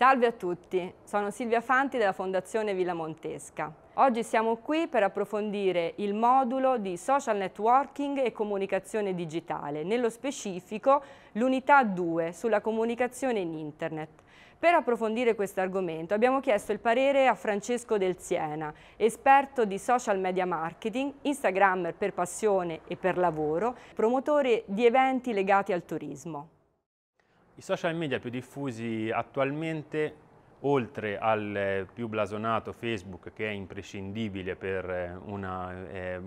Salve a tutti, sono Silvia Fanti della Fondazione Villa Montesca. Oggi siamo qui per approfondire il modulo di Social Networking e Comunicazione Digitale, nello specifico l'unità 2 sulla comunicazione in Internet. Per approfondire questo argomento abbiamo chiesto il parere a Francesco Del Siena, esperto di social media marketing, Instagrammer per passione e per lavoro, promotore di eventi legati al turismo. I social media più diffusi attualmente oltre al eh, più blasonato Facebook che è imprescindibile per eh, una eh,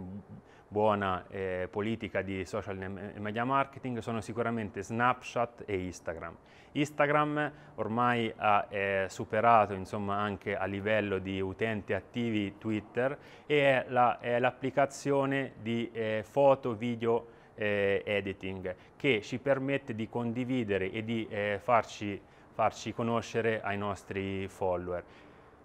buona eh, politica di social media marketing sono sicuramente Snapchat e Instagram. Instagram ormai ha eh, superato insomma, anche a livello di utenti attivi Twitter e è l'applicazione la, di eh, foto, video eh, editing che ci permette di condividere e di eh, farci, farci conoscere ai nostri follower.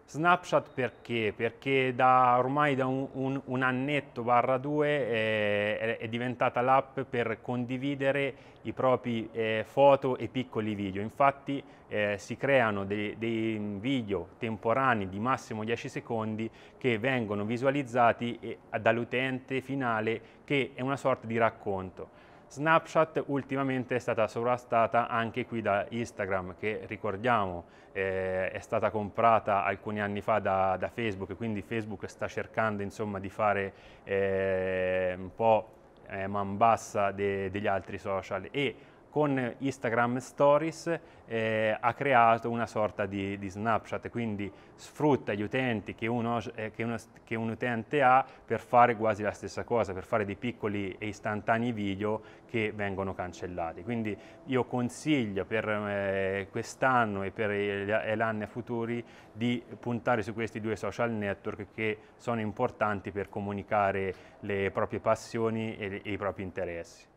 Snapchat perché? Perché da ormai da un, un, un annetto barra due eh, è, è, diventata l'app per condividere i propri eh, foto e piccoli video. Infatti eh, si creano dei, dei, video temporanei di massimo 10 secondi che vengono visualizzati eh, dall'utente finale che è una sorta di racconto. Snapchat ultimamente è stata sovrastata anche qui da Instagram che ricordiamo eh, è stata comprata alcuni anni fa da, da Facebook quindi Facebook sta cercando insomma, di fare eh, un po' eh, man bassa de, degli altri social e con Instagram Stories eh, ha creato una sorta di, di, snapshot, quindi sfrutta gli utenti che, uno, eh, che, uno, che, un utente ha per fare quasi la stessa cosa, per fare dei piccoli e istantanei video che vengono cancellati. Quindi io consiglio per eh, quest'anno e per l'anno futuri di puntare su questi due social network che sono importanti per comunicare le proprie passioni e, e i propri interessi.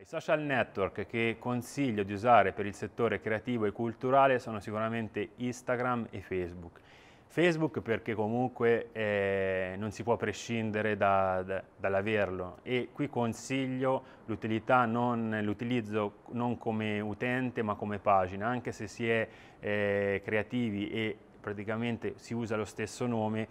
I social network che consiglio di usare per il settore creativo e culturale sono sicuramente Instagram e Facebook. Facebook perché comunque eh, non si può prescindere da, da, dall'averlo e qui consiglio l'utilità non, l'utilizzo non come utente ma come pagina, anche se si è eh, creativi e praticamente si usa lo stesso nome,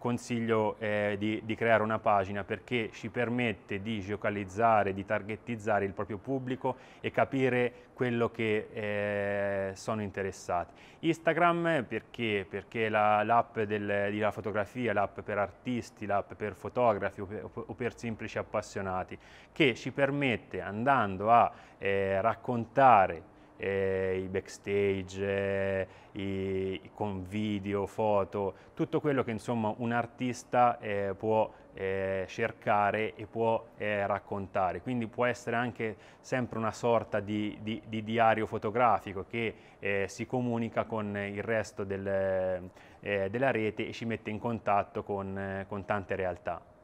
consiglio eh, di, di, creare una pagina perché ci permette di geocalizzare, di targettizzare il proprio pubblico e capire quello che eh, sono interessati. Instagram perché? Perché l'app la, della fotografia, l'app per artisti, l'app per fotografi o per, o per, semplici appassionati, che ci permette andando a eh, raccontare eh, i backstage, eh, i, con video, foto, tutto quello che insomma un artista eh, può eh, cercare e può eh, raccontare. Quindi può essere anche sempre una sorta di, di, di diario fotografico che eh, si comunica con il resto del, della rete e ci mette in contatto con, con tante realtà.